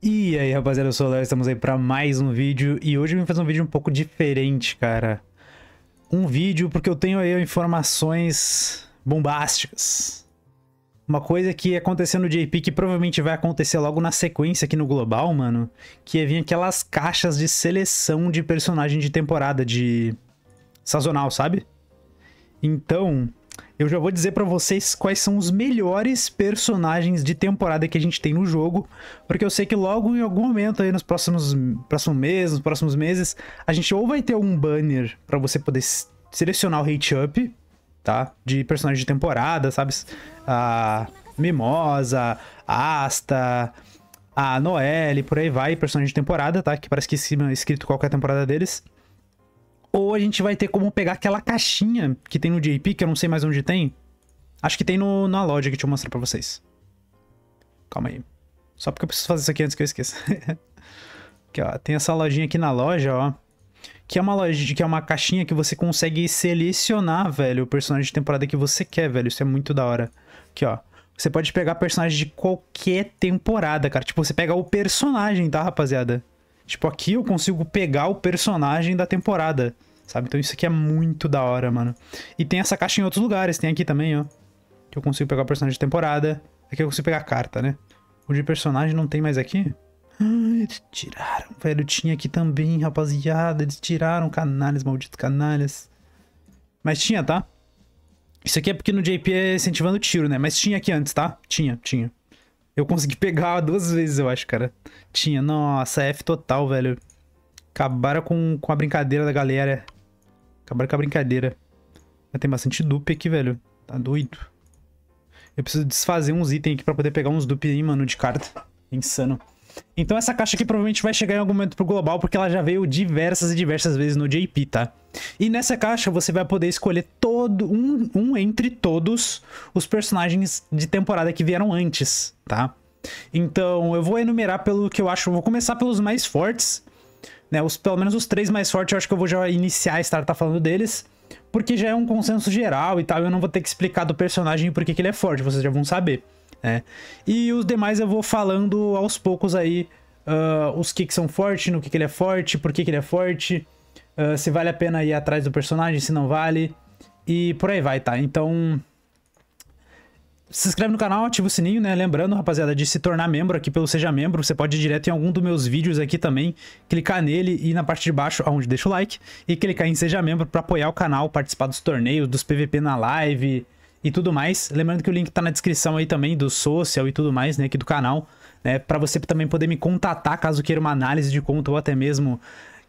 E aí, rapaziada, eu sou o Léo, estamos aí para mais um vídeo e hoje eu vim fazer um vídeo um pouco diferente, cara. Um vídeo porque eu tenho aí informações bombásticas. Uma coisa que aconteceu no JP que provavelmente vai acontecer logo na sequência aqui no Global, mano, que é vir aquelas caixas de seleção de personagem de temporada de sazonal, sabe? Então, eu já vou dizer para vocês quais são os melhores personagens de temporada que a gente tem no jogo, porque eu sei que logo em algum momento aí nos próximos próximo meses, nos próximos meses, a gente ou vai ter um banner para você poder selecionar o hate up, tá? De personagens de temporada, sabe? A Mimosa, a Asta, a Noelle, por aí vai, personagens de temporada, tá? Que parece que é escrito qual é a temporada deles ou a gente vai ter como pegar aquela caixinha que tem no JP, que eu não sei mais onde tem. Acho que tem no, na loja que deixa eu mostrar pra vocês. Calma aí. Só porque eu preciso fazer isso aqui antes que eu esqueça. aqui, ó, tem essa lojinha aqui na loja, ó. Que é uma loja, que é uma caixinha que você consegue selecionar, velho, o personagem de temporada que você quer, velho. Isso é muito da hora. Aqui, ó. Você pode pegar personagem de qualquer temporada, cara. Tipo, você pega o personagem, tá, rapaziada? Tipo, aqui eu consigo pegar o personagem da temporada sabe? Então isso aqui é muito da hora, mano. E tem essa caixa em outros lugares, tem aqui também, ó. Que eu consigo pegar o personagem de temporada. Aqui eu consigo pegar a carta, né? O de personagem não tem mais aqui? Ai, ah, eles tiraram, velho. Tinha aqui também, rapaziada. Eles tiraram, canalhas, malditos canalhas. Mas tinha, tá? Isso aqui é porque no JP é incentivando tiro, né? Mas tinha aqui antes, tá? Tinha, tinha. Eu consegui pegar duas vezes, eu acho, cara. Tinha. Nossa, F total, velho. Acabaram com, com a brincadeira da galera. Acabaram com a brincadeira. tem bastante dupe aqui, velho. Tá doido. Eu preciso desfazer uns itens aqui pra poder pegar uns dupes aí, mano, de carta. insano. Então essa caixa aqui provavelmente vai chegar em algum momento pro global, porque ela já veio diversas e diversas vezes no JP, tá? E nessa caixa você vai poder escolher todo um, um entre todos os personagens de temporada que vieram antes, tá? Então eu vou enumerar pelo que eu acho, vou começar pelos mais fortes né, os, pelo menos os três mais fortes, eu acho que eu vou já iniciar a estar tá falando deles, porque já é um consenso geral e tal, eu não vou ter que explicar do personagem porque que ele é forte, vocês já vão saber. Né? E os demais eu vou falando aos poucos aí, uh, os que, que são fortes, no que, que ele é forte, por que, que ele é forte, uh, se vale a pena ir atrás do personagem, se não vale, e por aí vai, tá? Então, se inscreve no canal, ativa o sininho, né? Lembrando, rapaziada, de se tornar membro aqui pelo Seja Membro. Você pode ir direto em algum dos meus vídeos aqui também, clicar nele e na parte de baixo, onde deixa o like, e clicar em Seja Membro para apoiar o canal, participar dos torneios, dos PVP na live e tudo mais. Lembrando que o link tá na descrição aí também do social e tudo mais, né? Aqui do canal, né? Para você também poder me contatar caso queira uma análise de conta ou até mesmo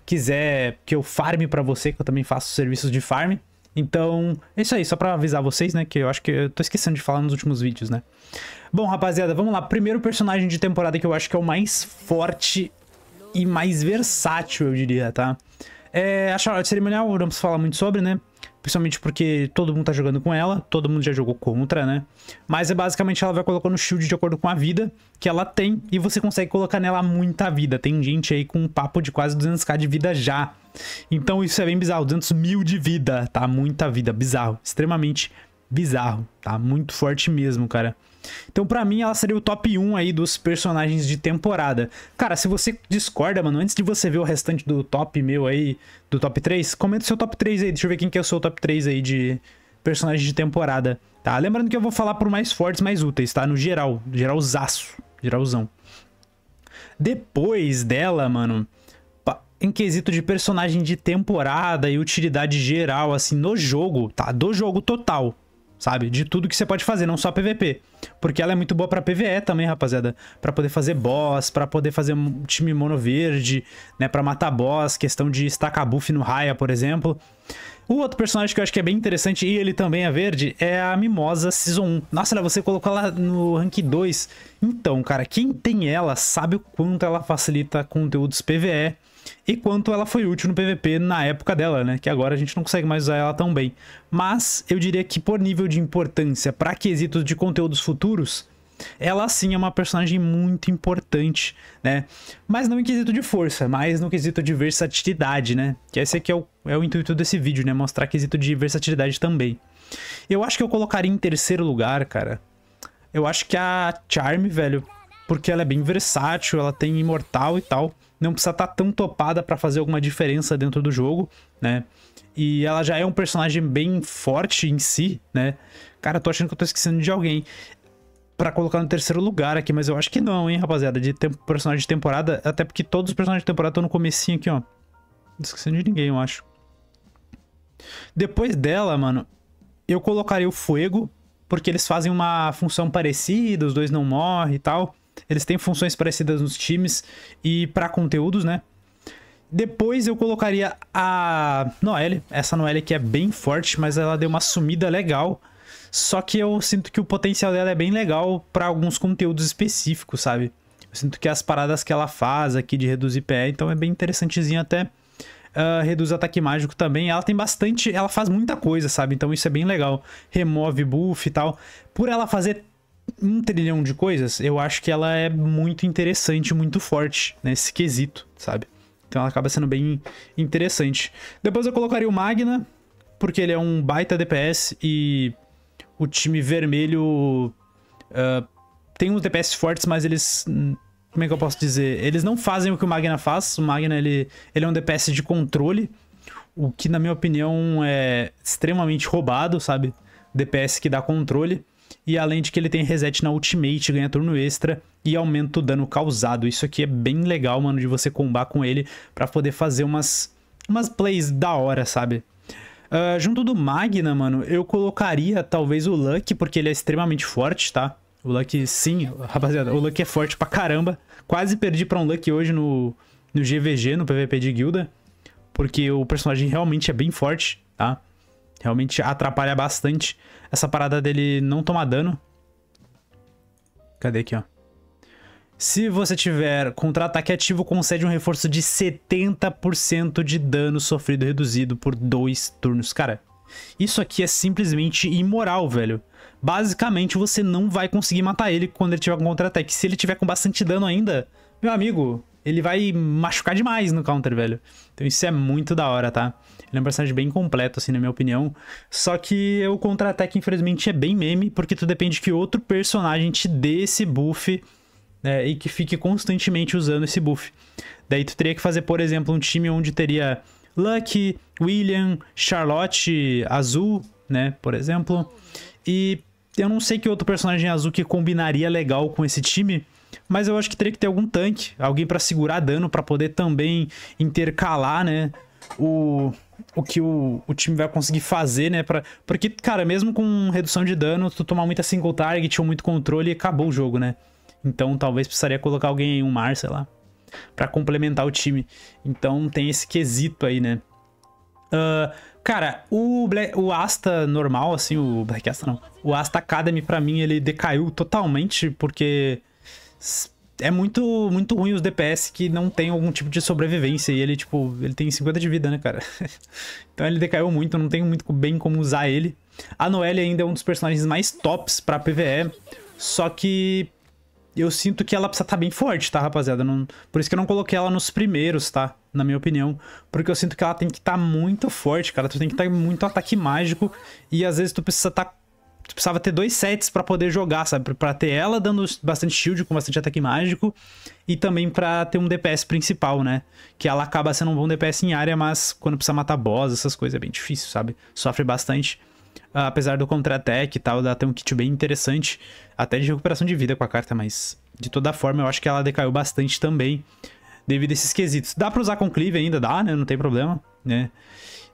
quiser que eu farme para você, que eu também faço serviços de farm. Então, é isso aí, só pra avisar vocês, né? Que eu acho que eu tô esquecendo de falar nos últimos vídeos, né? Bom, rapaziada, vamos lá. Primeiro personagem de temporada que eu acho que é o mais forte e mais versátil, eu diria, tá? É, a Charlotte Cerimonial, não precisa falar muito sobre, né? Principalmente porque todo mundo tá jogando com ela, todo mundo já jogou contra, né? Mas é basicamente ela vai colocando shield de acordo com a vida que ela tem e você consegue colocar nela muita vida. Tem gente aí com um papo de quase 200k de vida já. Então isso é bem bizarro, 200 mil de vida, tá? Muita vida, bizarro, extremamente bizarro, tá? Muito forte mesmo, cara. Então, para mim, ela seria o top 1 aí dos personagens de temporada. Cara, se você discorda, mano, antes de você ver o restante do top meu aí, do top 3, comenta o seu top 3 aí. Deixa eu ver quem que é o seu top 3 aí de personagens de temporada, tá? Lembrando que eu vou falar por mais fortes, mais úteis, tá? No geral, geralzaço, geralzão. Depois dela, mano, em quesito de personagem de temporada e utilidade geral, assim, no jogo, tá? Do jogo total, sabe? De tudo que você pode fazer, não só PVP. Porque ela é muito boa para PVE também, rapaziada. para poder fazer boss, para poder fazer um time mono verde, né? Pra matar boss, questão de estacar buff no Raya, por exemplo. O outro personagem que eu acho que é bem interessante, e ele também é verde, é a Mimosa Season 1. Nossa, você colocou ela no rank 2. Então, cara, quem tem ela sabe o quanto ela facilita conteúdos PVE e quanto ela foi útil no PVP na época dela, né? Que agora a gente não consegue mais usar ela tão bem. Mas eu diria que por nível de importância para quesitos de conteúdos futuros, ela sim é uma personagem muito importante, né? Mas não em quesito de força, mas no quesito de versatilidade, né? Que esse aqui é o, é o intuito desse vídeo, né? Mostrar quesito de versatilidade também. Eu acho que eu colocaria em terceiro lugar, cara. Eu acho que a Charm, velho, porque ela é bem versátil, ela tem imortal e tal. Não precisa estar tá tão topada para fazer alguma diferença dentro do jogo, né? E ela já é um personagem bem forte em si, né? Cara, tô achando que eu tô esquecendo de alguém para colocar no terceiro lugar aqui, mas eu acho que não, hein, rapaziada, de tempo, personagem de temporada, até porque todos os personagens de temporada estão no comecinho aqui, ó. Não esquecendo de ninguém, eu acho. Depois dela, mano, eu colocaria o Fuego, porque eles fazem uma função parecida, os dois não morrem e tal. Eles têm funções parecidas nos times e para conteúdos, né? Depois eu colocaria a Noelle, essa Noelle que é bem forte, mas ela deu uma sumida legal. Só que eu sinto que o potencial dela é bem legal para alguns conteúdos específicos, sabe? Eu sinto que as paradas que ela faz aqui de reduzir PE, então é bem interessantezinha até. Uh, ah, reduz ataque mágico também. Ela tem bastante. Ela faz muita coisa, sabe? Então isso é bem legal. Remove buff e tal. Por ela fazer um trilhão de coisas, eu acho que ela é muito interessante, muito forte nesse quesito, sabe? Então ela acaba sendo bem interessante. Depois eu colocaria o Magna, porque ele é um baita DPS e o time vermelho uh, tem uns DPS fortes, mas eles. Como é que eu posso dizer? Eles não fazem o que o Magna faz. O Magna ele, ele é um DPS de controle, o que, na minha opinião, é extremamente roubado, sabe? DPS que dá controle. E além de que ele tem reset na ultimate, ganha turno extra e aumenta o dano causado. Isso aqui é bem legal, mano, de você combar com ele pra poder fazer umas, umas plays da hora, sabe? Uh, junto do Magna, mano, eu colocaria talvez o Luck, porque ele é extremamente forte, tá? O Luck, sim, rapaziada, o Luck é forte pra caramba. Quase perdi pra um Luck hoje no, no GVG, no PVP de guilda, porque o personagem realmente é bem forte, tá? Realmente atrapalha bastante essa parada dele não tomar dano. Cadê aqui, ó? Se você tiver contra-ataque ativo, concede um reforço de 70% de dano sofrido reduzido por dois turnos. Cara, isso aqui é simplesmente imoral, velho. Basicamente, você não vai conseguir matar ele quando ele tiver com contra-ataque. Se ele tiver com bastante dano ainda, meu amigo, ele vai machucar demais no counter, velho. Então isso é muito da hora, tá? Ele é um personagem bem completo, assim, na minha opinião. Só que o contra-ataque, infelizmente, é bem meme, porque tu depende que outro personagem te dê esse buff né, e que fique constantemente usando esse buff. Daí tu teria que fazer, por exemplo, um time onde teria Lucky, William, Charlotte, Azul, né, por exemplo. E eu não sei que outro personagem azul que combinaria legal com esse time, mas eu acho que teria que ter algum tanque, alguém para segurar dano, para poder também intercalar, né, o, o que o, o time vai conseguir fazer, né, pra, porque, cara, mesmo com redução de dano, tu tomar muita single target ou muito controle, acabou o jogo, né, então talvez precisaria colocar alguém em um mar, sei lá, para complementar o time, então tem esse quesito aí, né. Uh, cara, o, Black, o Asta normal, assim, o Black Asta não, o Asta Academy pra mim ele decaiu totalmente porque é muito muito ruim os DPS que não tem algum tipo de sobrevivência. E ele, tipo, ele tem 50 de vida, né, cara? então ele decaiu muito, não tem muito bem como usar ele. A Noelle ainda é um dos personagens mais tops pra PvE. Só que eu sinto que ela precisa estar tá bem forte, tá, rapaziada? Não, por isso que eu não coloquei ela nos primeiros, tá? Na minha opinião. Porque eu sinto que ela tem que estar tá muito forte, cara. Tu tem que estar tá muito ataque mágico. E às vezes tu precisa estar tá tu tipo, precisava ter dois sets para poder jogar, sabe? Pra ter ela dando bastante shield, com bastante ataque mágico, e também pra ter um DPS principal, né? Que ela acaba sendo um bom DPS em área, mas quando precisa matar boss, essas coisas, é bem difícil, sabe? Sofre bastante. Ah, apesar do contra-ataque e tal, dá até um kit bem interessante, até de recuperação de vida com a carta, mas de toda forma eu acho que ela decaiu bastante também devido a esses quesitos. Dá pra usar com Cleave ainda, dá, né? Não tem problema, né?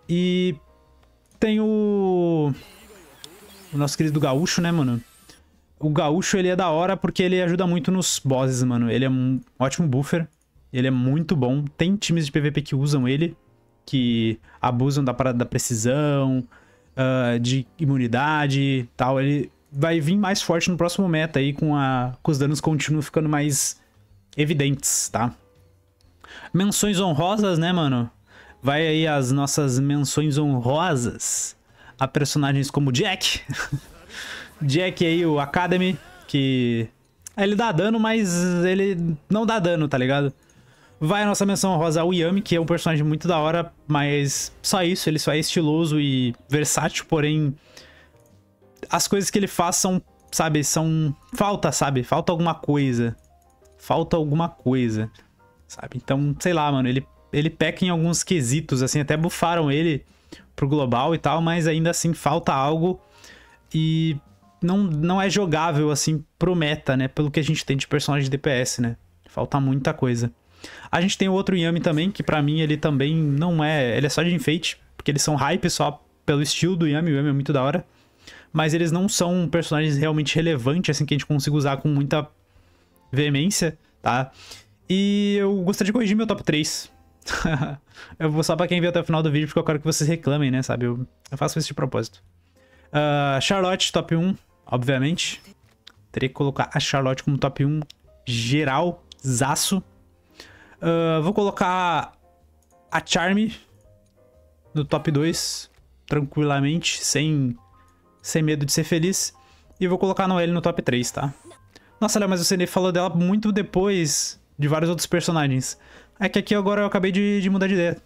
E tem o o nosso querido Gaúcho, né, mano? O Gaúcho, ele é da hora porque ele ajuda muito nos bosses, mano. Ele é um ótimo buffer. Ele é muito bom. Tem times de PVP que usam ele, que abusam da parada da precisão, uh, de imunidade tal. Ele vai vir mais forte no próximo meta aí, com, a, com os danos contínuos ficando mais evidentes, tá? Menções honrosas, né, mano? Vai aí as nossas menções honrosas a personagens como Jack. Jack aí, o Academy, que... Ele dá dano, mas ele não dá dano, tá ligado? Vai a nossa menção rosa ao Yami, que é um personagem muito da hora, mas só isso, ele só é estiloso e versátil, porém as coisas que ele faz são, sabe, são falta, sabe? Falta alguma coisa. Falta alguma coisa, sabe? Então, sei lá, mano, ele ele peca em alguns quesitos assim, até bufaram ele pro global e tal, mas ainda assim falta algo e não, não é jogável assim pro meta, né? Pelo que a gente tem de personagem de DPS, né? Falta muita coisa. A gente tem o outro Yami também, que para mim ele também não é, ele é só de enfeite, porque eles são hype só pelo estilo do Yami, o Yami é muito da hora. Mas eles não são personagens realmente relevantes, assim, que a gente consiga usar com muita veemência, tá? E eu gostaria de corrigir meu top 3, eu vou só pra quem viu até o final do vídeo, porque eu quero que vocês reclamem, né, sabe? Eu, eu faço isso de propósito. Uh, Charlotte, top 1, obviamente. Teria que colocar a Charlotte como top 1 geral, zaço. Uh, vou colocar a Charme no top 2, tranquilamente, sem, sem medo de ser feliz. E vou colocar a Noelle no top 3, tá? Nossa, Léo, mas você falou dela muito depois de vários outros personagens. É que aqui agora eu acabei de, de mudar de ideia.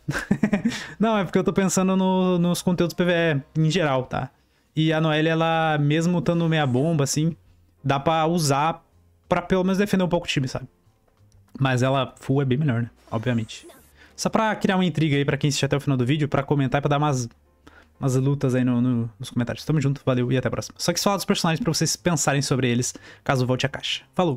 não, é porque eu tô pensando no, nos conteúdos PVE em geral, tá? E a Noelle, ela, mesmo estando meia bomba, assim, dá pra usar pra pelo menos defender um pouco o time, sabe? Mas ela full é bem melhor, né? Obviamente. Só pra criar uma intriga aí pra quem assistir até o final do vídeo, pra comentar e pra dar umas, umas lutas aí no, no, nos comentários. Tamo junto, valeu e até a próxima. Só que falar dos personagens pra vocês pensarem sobre eles, caso volte a caixa. Falou!